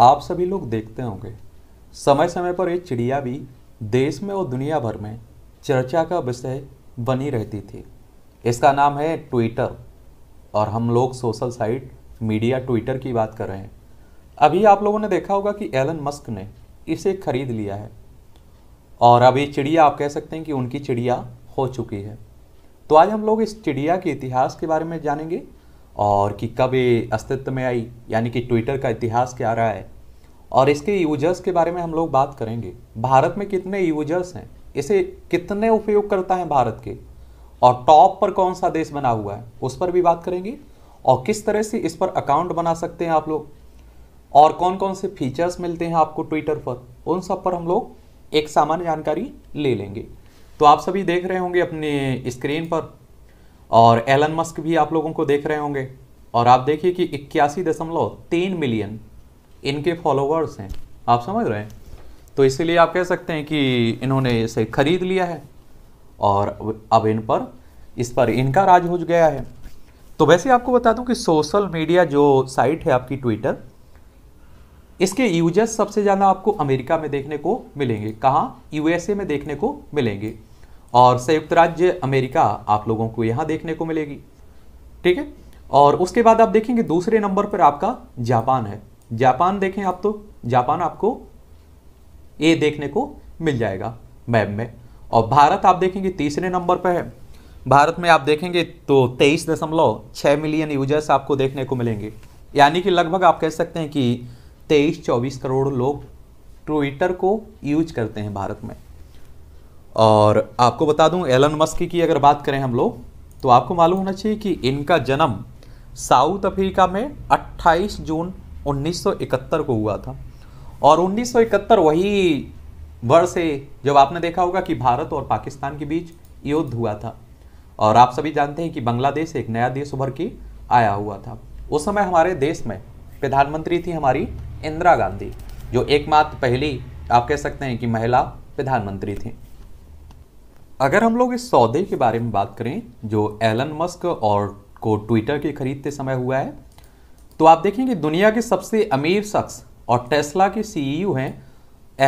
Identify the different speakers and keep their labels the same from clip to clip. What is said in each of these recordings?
Speaker 1: आप सभी लोग देखते होंगे समय समय पर ये चिड़िया भी देश में और दुनिया भर में चर्चा का विषय बनी रहती थी इसका नाम है ट्विटर और हम लोग सोशल साइट मीडिया ट्विटर की बात कर रहे हैं अभी आप लोगों ने देखा होगा कि एलन मस्क ने इसे खरीद लिया है और अभी चिड़िया आप कह सकते हैं कि उनकी चिड़िया हो चुकी है तो आज हम लोग इस चिड़िया के इतिहास के बारे में जानेंगे और कि कब ये अस्तित्व में आई यानी कि ट्विटर का इतिहास क्या रहा है और इसके यूजर्स के बारे में हम लोग बात करेंगे भारत में कितने यूजर्स हैं इसे कितने उपयोग करता है भारत के और टॉप पर कौन सा देश बना हुआ है उस पर भी बात करेंगे और किस तरह से इस पर अकाउंट बना सकते हैं आप लोग और कौन कौन से फीचर्स मिलते हैं आपको ट्विटर पर उन सब पर हम लोग एक सामान्य जानकारी ले लेंगे तो आप सभी देख रहे होंगे अपने स्क्रीन पर और एलन मस्क भी आप लोगों को देख रहे होंगे और आप देखिए कि इक्यासी दशमलव तीन मिलियन इनके फॉलोवर्स हैं आप समझ रहे हैं तो इसीलिए आप कह सकते हैं कि इन्होंने इसे खरीद लिया है और अब इन पर इस पर इनका राज हो गया है तो वैसे आपको बता दूं कि सोशल मीडिया जो साइट है आपकी ट्विटर इसके यूजर्स सबसे ज़्यादा आपको अमेरिका में देखने को मिलेंगे कहाँ यूएसए में देखने को मिलेंगे और संयुक्त राज्य अमेरिका आप लोगों को यहाँ देखने को मिलेगी ठीक है और उसके बाद आप देखेंगे दूसरे नंबर पर आपका जापान है जापान देखें आप तो जापान आपको ए देखने को मिल जाएगा मैप में और भारत आप देखेंगे तीसरे नंबर पर है भारत में आप देखेंगे तो तेईस दशमलव छः मिलियन यूजर्स आपको देखने को मिलेंगे यानी कि लगभग आप कह सकते हैं कि तेईस चौबीस करोड़ लोग ट्विटर को यूज करते हैं भारत में और आपको बता दूं एलन मस्क की अगर बात करें हम लोग तो आपको मालूम होना चाहिए कि इनका जन्म साउथ अफ्रीका में 28 जून 1971 को हुआ था और 1971 वही वर्ष है जब आपने देखा होगा कि भारत और पाकिस्तान के बीच युद्ध हुआ था और आप सभी जानते हैं कि बांग्लादेश एक नया देश उभर के आया हुआ था उस समय हमारे देश में प्रधानमंत्री थी हमारी इंदिरा गांधी जो एकमात्र पहली आप कह सकते हैं कि महिला प्रधानमंत्री थी अगर हम लोग इस सौदे के बारे में बात करें जो एलन मस्क और को ट्विटर के खरीदते समय हुआ है तो आप देखेंगे दुनिया के सबसे अमीर शख्स और टेस्ला के सीईओ e हैं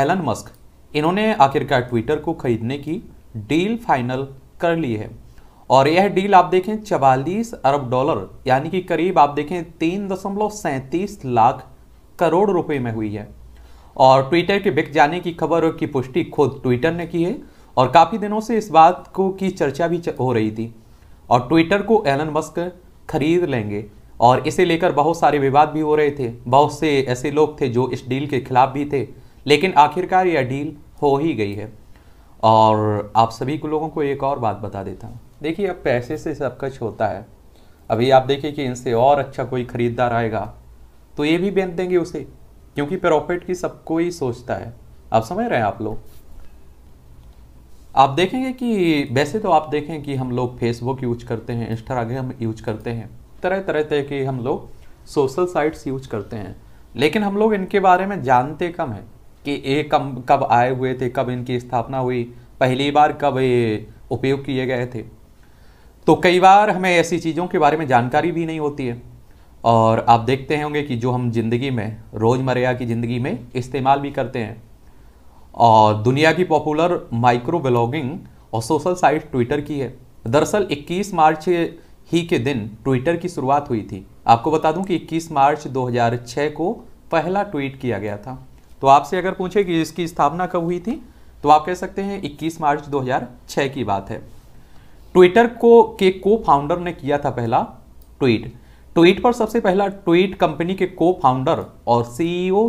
Speaker 1: एलन मस्क इन्होंने आखिरकार ट्विटर को खरीदने की डील फाइनल कर ली है और यह डील आप देखें चवालीस अरब डॉलर यानी कि करीब आप देखें तीन दशमलव सैंतीस लाख करोड़ रुपए में हुई है और ट्विटर के बिक जाने की खबर की पुष्टि खुद ट्विटर ने की है और काफ़ी दिनों से इस बात को की चर्चा भी हो रही थी और ट्विटर को एलन मस्क खरीद लेंगे और इसे लेकर बहुत सारे विवाद भी हो रहे थे बहुत से ऐसे लोग थे जो इस डील के खिलाफ भी थे लेकिन आखिरकार यह डील हो ही गई है और आप सभी को लोगों को एक और बात बता देता हूँ देखिए अब पैसे से सब कुछ होता है अभी आप देखिए कि इनसे और अच्छा कोई ख़रीदार आएगा तो ये भी बेच देंगे उसे क्योंकि प्रॉफिट की सबको ही सोचता है आप समझ रहे हैं आप लोग आप देखेंगे कि वैसे तो आप देखें कि हम लोग फेसबुक यूज करते हैं इंस्टाग्राम यूज करते हैं तरह तरह तरह के हम लोग सोशल साइट्स यूज करते हैं लेकिन हम लोग इनके बारे में जानते कम हैं कि ये कम कब आए हुए थे कब इनकी स्थापना हुई पहली बार कब ये उपयोग किए गए थे तो कई बार हमें ऐसी चीज़ों के बारे में जानकारी भी नहीं होती है और आप देखते होंगे कि जो हम ज़िंदगी में रोज़मर्रा की ज़िंदगी में इस्तेमाल भी करते हैं और दुनिया की पॉपुलर माइक्रो ब्लॉगिंग और सोशल साइट ट्विटर की है दरअसल 21 मार्च ही के दिन ट्विटर की शुरुआत हुई थी आपको बता दूं कि 21 मार्च 2006 को पहला ट्वीट किया गया था तो आपसे अगर पूछे कि इसकी स्थापना कब हुई थी तो आप कह सकते हैं 21 मार्च 2006 की बात है ट्विटर को के को फाउंडर ने किया था पहला ट्वीट ट्वीट पर सबसे पहला ट्वीट कंपनी के को फाउंडर और सीईओ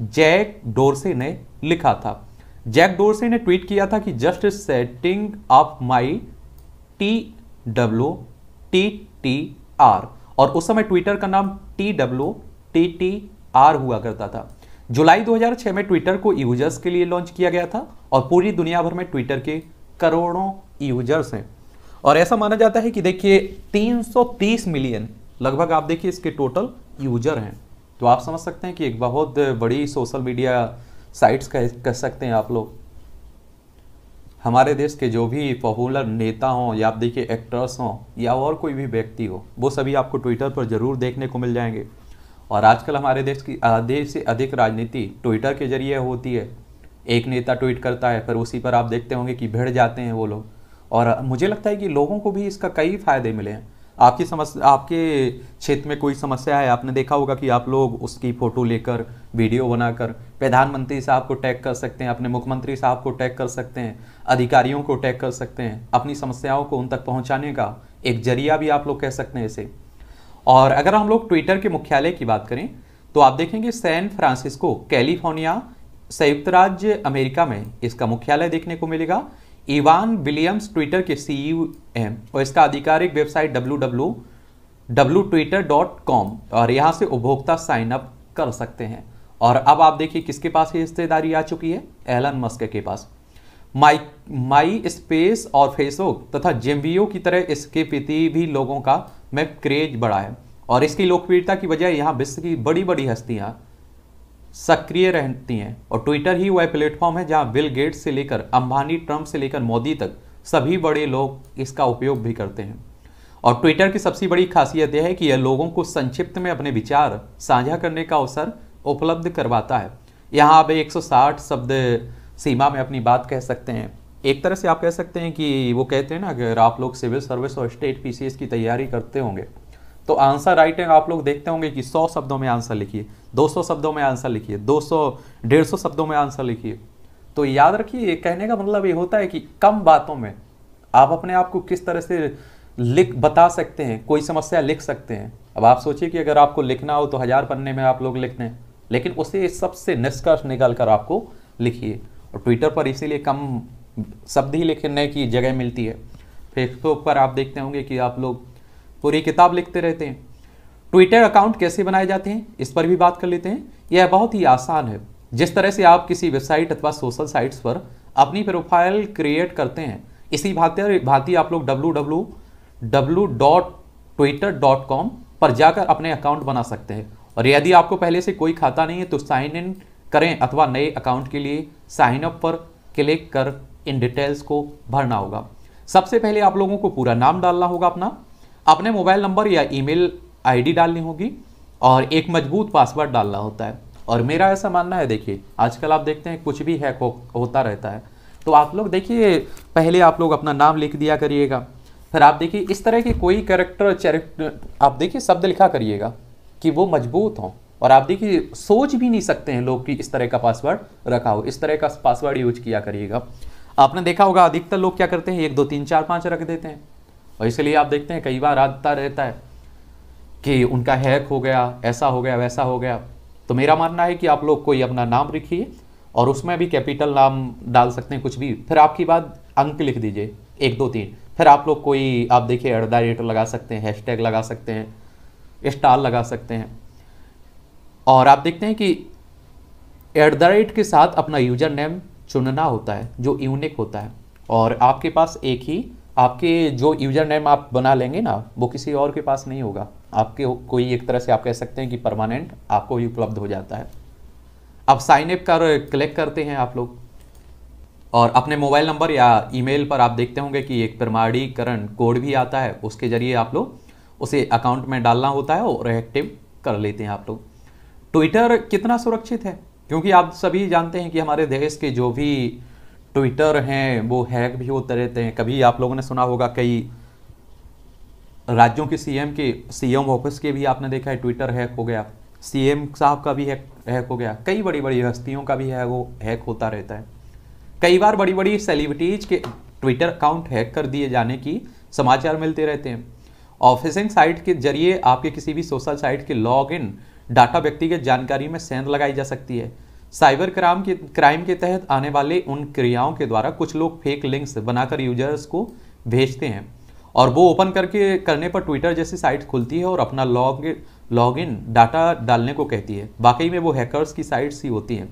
Speaker 1: जैक डोरसे ने लिखा था जैक डोरसे ने ट्वीट किया था कि just setting up my T W T T R और उस समय ट्विटर का नाम T W T T R हुआ करता था जुलाई 2006 में ट्विटर को यूजर्स के लिए लॉन्च किया गया था और पूरी दुनिया भर में ट्विटर के करोड़ों यूजर्स हैं और ऐसा माना जाता है कि देखिए 330 मिलियन लगभग आप देखिए इसके टोटल यूजर हैं तो आप समझ सकते हैं कि एक बहुत बड़ी सोशल मीडिया साइट्स कह कह सकते हैं आप लोग हमारे देश के जो भी पॉपुलर नेता हों या आप देखिए एक्टर्स हों या और कोई भी व्यक्ति हो वो सभी आपको ट्विटर पर ज़रूर देखने को मिल जाएंगे और आजकल हमारे देश की आधे से अधिक राजनीति ट्विटर के जरिए होती है एक नेता ट्वीट करता है फिर उसी पर आप देखते होंगे कि भिड़ जाते हैं वो लोग और मुझे लगता है कि लोगों को भी इसका कई फ़ायदे मिले हैं आपकी समस्या आपके क्षेत्र में कोई समस्या है आपने देखा होगा कि आप लोग उसकी फ़ोटो लेकर वीडियो बनाकर प्रधानमंत्री साहब को टैग कर सकते हैं अपने मुख्यमंत्री साहब को टैग कर सकते हैं अधिकारियों को टैग कर सकते हैं अपनी समस्याओं को उन तक पहुंचाने का एक जरिया भी आप लोग कह सकते हैं इसे और अगर हम लोग ट्विटर के मुख्यालय की बात करें तो आप देखेंगे सैन फ्रांसिस्को कैलिफोर्निया संयुक्त राज्य अमेरिका में इसका मुख्यालय देखने को मिलेगा इवान विलियम्स ट्विटर के सीई e हैं और इसका आधिकारिक website W W Twitter dot com और यहाँ से उपभोक्ता साइन अप कर सकते हैं और अब आप देखिए किसके पास ये हिस्सेदारी आ चुकी है एलन मस्क के पास माई माई स्पेस और फेसबुक तथा जेमवीओ की तरह इसके प्रति भी लोगों का में क्रेज बढ़ा है और इसकी लोकप्रियता की वजह यहाँ विश्व की बड़ी बड़ी हस्तियाँ सक्रिय रहती हैं और ट्विटर ही वह प्लेटफॉर्म है जहां बिल गेट्स से लेकर अंबानी ट्रम्प से लेकर मोदी तक सभी बड़े लोग इसका उपयोग भी करते हैं और ट्विटर की सबसे बड़ी खासियत यह है कि यह लोगों को संक्षिप्त में अपने विचार साझा करने का अवसर उपलब्ध करवाता है यहाँ आप 160 शब्द सीमा में अपनी बात कह सकते हैं एक तरह से आप कह सकते हैं कि वो कहते हैं ना अगर आप लोग सिविल सर्विस और स्टेट पीसीएस की तैयारी करते होंगे तो आंसर राइटिंग आप लोग देखते होंगे कि सौ शब्दों में आंसर लिखिए 200 शब्दों में आंसर लिखिए 200 150 शब्दों में आंसर लिखिए तो याद रखिए कहने का मतलब ये होता है कि कम बातों में आप अपने आप को किस तरह से लिख बता सकते हैं कोई समस्या लिख सकते हैं अब आप सोचिए कि अगर आपको लिखना हो तो हज़ार पन्ने में आप लोग लिखते हैं लेकिन उसे सबसे निष्कर्ष निकाल कर आपको लिखिए और ट्विटर पर इसीलिए कम शब्द ही लिखने की जगह मिलती है फेसबुक पर आप देखते होंगे कि आप लोग पूरी किताब लिखते रहते हैं ट्विटर अकाउंट कैसे बनाए जाते हैं इस पर भी बात कर लेते हैं यह बहुत ही आसान है जिस तरह से आप किसी वेबसाइट अथवा सोशल साइट्स पर अपनी प्रोफाइल क्रिएट करते हैं इसी भांति भांति आप लोग कॉम पर जाकर अपने अकाउंट बना सकते हैं और यदि आपको पहले से कोई खाता नहीं है तो साइन इन करें अथवा नए अकाउंट के लिए साइन अप पर क्लिक कर इन डिटेल्स को भरना होगा सबसे पहले आप लोगों को पूरा नाम डालना होगा अपना अपने मोबाइल नंबर या ईमेल आईडी डालनी होगी और एक मजबूत पासवर्ड डालना होता है और मेरा ऐसा मानना है देखिए आजकल आप देखते हैं कुछ भी हैक हो, होता रहता है तो आप लोग देखिए पहले आप लोग अपना नाम लिख दिया करिएगा फिर आप देखिए इस तरह के कोई करेक्टर चैरेक्टर आप देखिए शब्द लिखा करिएगा कि वो मजबूत हों और आप देखिए सोच भी नहीं सकते हैं लोग कि इस तरह का पासवर्ड रखा हो इस तरह का पासवर्ड यूज किया करिएगा आपने देखा होगा अधिकतर लोग क्या करते हैं एक दो तीन चार पाँच रख देते हैं और इसलिए आप देखते हैं कई बार आता रहता है कि उनका हैक हो गया ऐसा हो गया वैसा हो गया तो मेरा मानना है कि आप लोग कोई अपना नाम लिखिए और उसमें भी कैपिटल नाम डाल सकते हैं कुछ भी फिर आपकी बात अंक लिख दीजिए एक दो तीन फिर आप लोग कोई आप देखिए एट द रेट लगा सकते हैं हैशटैग लगा सकते हैं स्टार लगा सकते हैं और आप देखते हैं कि एट द रेट के साथ अपना यूजर नेम चुनना होता है जो यूनिक होता है और आपके पास एक ही आपके जो यूजर नेम आप बना लेंगे ना वो किसी और के पास नहीं होगा आपके कोई एक तरह से आप कह सकते हैं कि परमानेंट आपको भी उपलब्ध हो जाता है आप साइनअप कर क्लिक करते हैं आप लोग और अपने मोबाइल नंबर या ईमेल पर आप देखते होंगे कि एक प्रमाणीकरण कोड भी आता है उसके जरिए आप लोग उसे अकाउंट में डालना होता है और एक्टिव कर लेते हैं आप लोग ट्विटर कितना सुरक्षित है क्योंकि आप सभी जानते हैं कि हमारे देश के जो भी ट्विटर हैं वो हैक भी होते रहते हैं कभी आप लोगों ने सुना होगा कई राज्यों के सीएम के सीएम ऑफिस के भी आपने देखा है ट्विटर हैक हो गया सीएम साहब का भी हैक हैक हो गया कई बड़ी बड़ी हस्तियों का भी है वो हैक होता रहता है कई बार बड़ी बड़ी सेलिब्रिटीज के ट्विटर अकाउंट हैक कर दिए जाने की समाचार मिलते रहते हैं ऑफिसिंग साइट के जरिए आपके किसी भी सोशल साइट के लॉग इन डाटा व्यक्तिगत जानकारी में सेंध लगाई जा सकती है साइबर क्राइम के क्राइम के तहत आने वाले उन क्रियाओं के द्वारा कुछ लोग फेक लिंक्स बनाकर यूजर्स को भेजते हैं और वो ओपन करके करने पर ट्विटर जैसी साइट खुलती है और अपना लॉग लॉग इन डाटा डालने को कहती है वाकई में वो हैकर्स की साइट्स ही होती हैं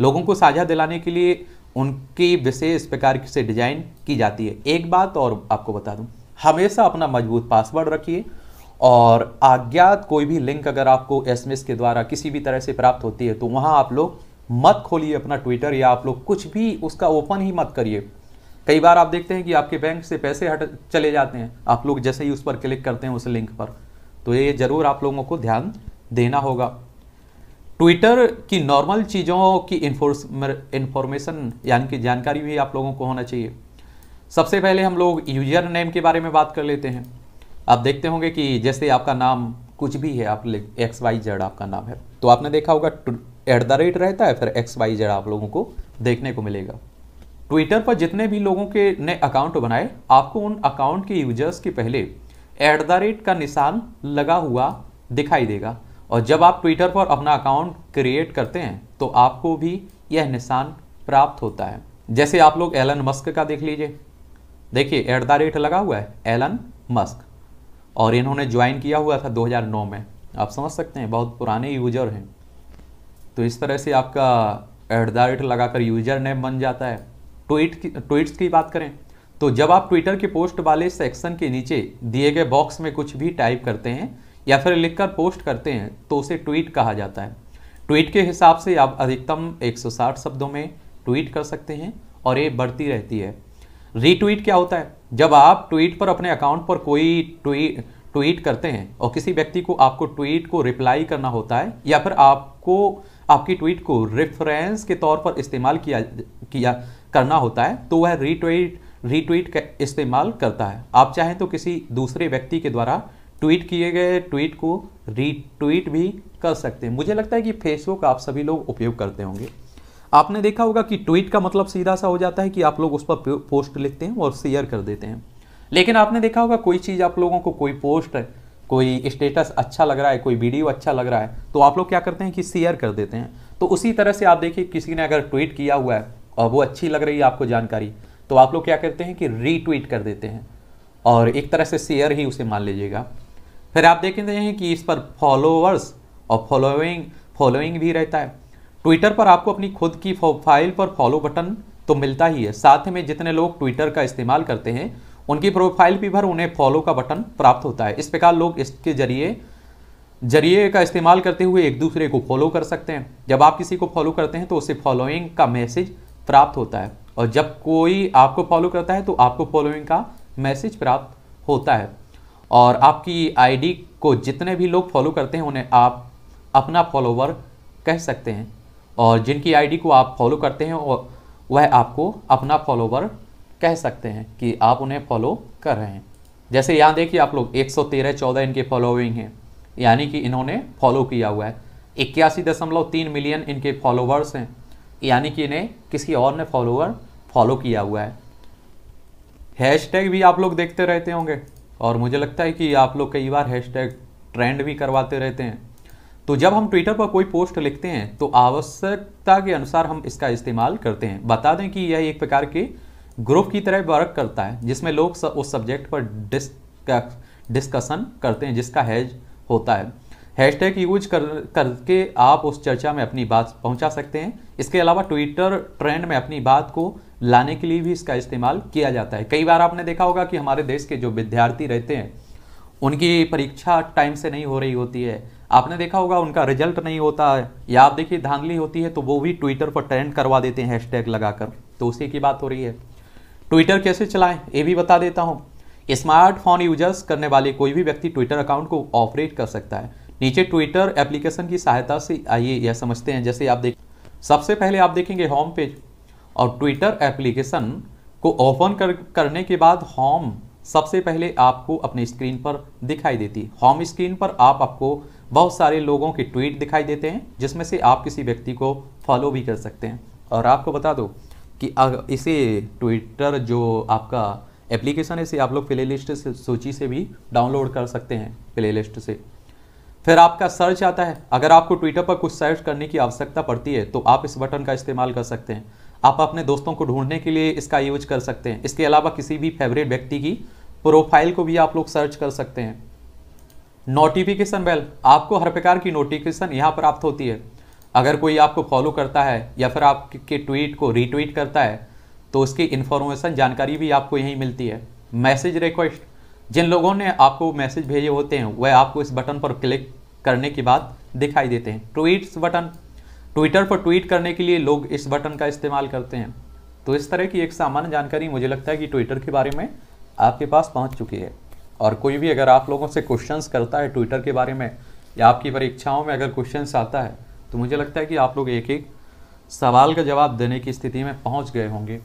Speaker 1: लोगों को साझा दिलाने के लिए उनकी विशेष प्रकार से डिजाइन की जाती है एक बात और आपको बता दूँ हमेशा अपना मजबूत पासवर्ड रखिए और अज्ञात कोई भी लिंक अगर आपको एसएमएस के द्वारा किसी भी तरह से प्राप्त होती है तो वहाँ आप लोग मत खोलिए अपना ट्विटर या आप लोग कुछ भी उसका ओपन ही मत करिए कई बार आप देखते हैं कि आपके बैंक से पैसे हट चले जाते हैं आप लोग जैसे ही उस पर क्लिक करते हैं उस लिंक पर तो ये ज़रूर आप लोगों को ध्यान देना होगा ट्विटर की नॉर्मल चीज़ों की इन्फॉर्मेशन यानी कि जानकारी भी आप लोगों को होना चाहिए सबसे पहले हम लोग यूजर नेम के बारे में बात कर लेते हैं आप देखते होंगे कि जैसे आपका नाम कुछ भी है आप एक्स वाई जेड आपका नाम है तो आपने देखा होगा एट द रेट रहता है फिर एक्स वाई जेड आप लोगों को देखने को मिलेगा ट्विटर पर जितने भी लोगों के ने अकाउंट बनाए आपको उन अकाउंट के यूजर्स के पहले एट द रेट का निशान लगा हुआ दिखाई देगा और जब आप ट्विटर पर अपना अकाउंट क्रिएट करते हैं तो आपको भी यह निशान प्राप्त होता है जैसे आप लोग एलन मस्क का देख लीजिए देखिए एट द रेट लगा हुआ है एलन मस्क और इन्होंने ज्वाइन किया हुआ था 2009 में आप समझ सकते हैं बहुत पुराने यूजर हैं तो इस तरह से आपका एट द रेट लगाकर यूजर नेम बन जाता है ट्वीट की ट्वीट्स की बात करें तो जब आप ट्विटर की पोस्ट वाले सेक्शन के नीचे दिए गए बॉक्स में कुछ भी टाइप करते हैं या फिर लिखकर पोस्ट करते हैं तो उसे ट्वीट कहा जाता है ट्वीट के हिसाब से आप अधिकतम 160 शब्दों में ट्वीट कर सकते हैं और ये बढ़ती रहती है रीट्वीट क्या होता है जब आप ट्वीट पर अपने अकाउंट पर कोई ट्वीट ट्वीट करते हैं और किसी व्यक्ति को आपको ट्वीट को रिप्लाई करना होता है या फिर आपको आपकी ट्वीट को रेफरेंस के तौर पर इस्तेमाल किया किया करना होता है तो वह रीट्वीट रीट्वीट का इस्तेमाल करता है आप चाहें तो किसी दूसरे व्यक्ति के द्वारा ट्वीट किए गए ट्वीट को रीट्वीट भी कर सकते हैं मुझे लगता है कि फेसबुक आप सभी लोग उपयोग करते होंगे आपने देखा होगा कि ट्वीट का मतलब सीधा सा हो जाता है कि आप लोग उस पर पोस्ट लिखते हैं और शेयर कर देते हैं लेकिन आपने देखा होगा कोई चीज़ आप लोगों को कोई पोस्ट कोई स्टेटस अच्छा लग रहा है कोई वीडियो अच्छा लग रहा है तो आप लोग क्या करते हैं कि शेयर कर देते हैं तो उसी तरह से आप देखिए किसी ने अगर ट्वीट किया हुआ है और वो अच्छी लग रही है आपको जानकारी तो आप लोग क्या करते हैं कि रीट्वीट कर देते हैं और एक तरह से शेयर ही उसे मान लीजिएगा फिर आप देखते हैं कि इस पर फॉलोअर्स और फॉलोइंग फॉलोइंग भी रहता है ट्विटर पर आपको अपनी खुद की प्रोफाइल पर फॉलो बटन तो मिलता ही है साथ में जितने लोग ट्विटर का इस्तेमाल करते हैं उनकी प्रोफाइल भी भर उन्हें फॉलो का बटन प्राप्त होता है इस प्रकार लोग इसके जरिए जरिए का इस्तेमाल करते हुए एक दूसरे को फॉलो कर सकते हैं जब आप किसी को फॉलो करते हैं तो उसे फॉलोइंग का मैसेज प्राप्त होता है और जब कोई आपको फॉलो करता है तो आपको फॉलोइंग का मैसेज प्राप्त होता है और आपकी आईडी को जितने भी लोग फॉलो करते हैं उन्हें आप अपना फॉलोवर कह सकते हैं और जिनकी आईडी को आप फॉलो करते हैं और वह आपको अपना फॉलोवर कह सकते हैं कि आप उन्हें फॉलो कर रहे हैं जैसे यहाँ देखिए आप लोग 113 14 इनके फॉलोइंग हैं यानी कि इन्होंने फॉलो किया हुआ है इक्यासी दशमलव तीन मिलियन इनके फॉलोवर्स हैं यानी कि इन्हें किसी और ने फॉलोअर फॉलो किया हुआ है हैशटैग भी आप लोग देखते रहते होंगे और मुझे लगता है कि आप लोग कई बार हैशटैग ट्रेंड भी करवाते रहते हैं तो जब हम ट्विटर पर कोई पोस्ट लिखते हैं तो आवश्यकता के अनुसार हम इसका इस्तेमाल करते हैं बता दें कि यह एक प्रकार के ग्रुप की तरह वर्क करता है जिसमें लोग उस सब्जेक्ट पर डिस्कशन करते हैं जिसका हैज होता है हैशटैग यूज कर करके आप उस चर्चा में अपनी बात पहुंचा सकते हैं इसके अलावा ट्विटर ट्रेंड में अपनी बात को लाने के लिए भी इसका इस्तेमाल किया जाता है कई बार आपने देखा होगा कि हमारे देश के जो विद्यार्थी रहते हैं उनकी परीक्षा टाइम से नहीं हो रही होती है आपने देखा होगा उनका रिजल्ट नहीं होता है या आप देखिए धांधली होती है तो वो भी ट्विटर पर ट्रेंड करवा देते हैं हैशटैग लगाकर तो उसी की बात हो रही है ट्विटर कैसे चलाएं ये भी बता देता हूँ स्मार्टफोन यूजर्स करने वाले कोई भी व्यक्ति ट्विटर अकाउंट को ऑपरेट कर सकता है नीचे ट्विटर एप्लीकेशन की सहायता से आइए यह समझते हैं जैसे आप देख सबसे पहले आप देखेंगे होम पेज और ट्विटर एप्लीकेशन को ओपन कर करने के बाद होम सबसे पहले आपको अपने स्क्रीन पर दिखाई देती है होम स्क्रीन पर आप आपको बहुत सारे लोगों के ट्वीट दिखाई देते हैं जिसमें से आप किसी व्यक्ति को फॉलो भी कर सकते हैं और आपको बता दो कि इसे ट्विटर जो आपका एप्लीकेशन है इसे आप लोग प्ले लिस्ट सूची से भी डाउनलोड कर सकते हैं प्ले लिस्ट से फिर आपका सर्च आता है अगर आपको ट्विटर पर कुछ सर्च करने की आवश्यकता पड़ती है तो आप इस बटन का इस्तेमाल कर सकते हैं आप अपने दोस्तों को ढूंढने के लिए इसका यूज कर सकते हैं इसके अलावा किसी भी फेवरेट व्यक्ति की प्रोफाइल को भी आप लोग सर्च कर सकते हैं नोटिफिकेशन बेल आपको हर प्रकार की नोटिफिकेशन यहाँ प्राप्त होती है अगर कोई आपको फॉलो करता है या फिर आपके ट्वीट को रीट्वीट करता है तो उसकी इन्फॉर्मेशन जानकारी भी आपको यहीं मिलती है मैसेज रिक्वेस्ट जिन लोगों ने आपको मैसेज भेजे होते हैं वह आपको इस बटन पर क्लिक करने के बाद दिखाई देते हैं ट्वीट्स बटन ट्विटर पर ट्वीट करने के लिए लोग इस बटन का इस्तेमाल करते हैं तो इस तरह की एक सामान्य जानकारी मुझे लगता है कि ट्विटर के बारे में आपके पास पहुंच चुकी है और कोई भी अगर आप लोगों से क्वेश्चंस करता है ट्विटर के बारे में या आपकी परीक्षाओं में अगर क्वेश्चंस आता है तो मुझे लगता है कि आप लोग एक एक सवाल का जवाब देने की स्थिति में पहुँच गए होंगे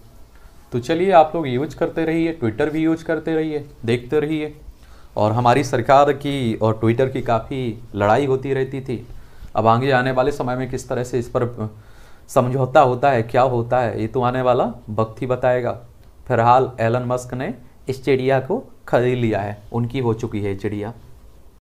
Speaker 1: तो चलिए आप लोग यूज करते रहिए ट्विटर भी यूज करते रहिए देखते रहिए और हमारी सरकार की और ट्विटर की काफ़ी लड़ाई होती रहती थी अब आगे आने वाले समय में किस तरह से इस पर समझौता होता है क्या होता है ये तो आने वाला वक्त ही बताएगा फिलहाल एलन मस्क ने इस चिड़िया को खरीद लिया है उनकी हो चुकी है चिड़िया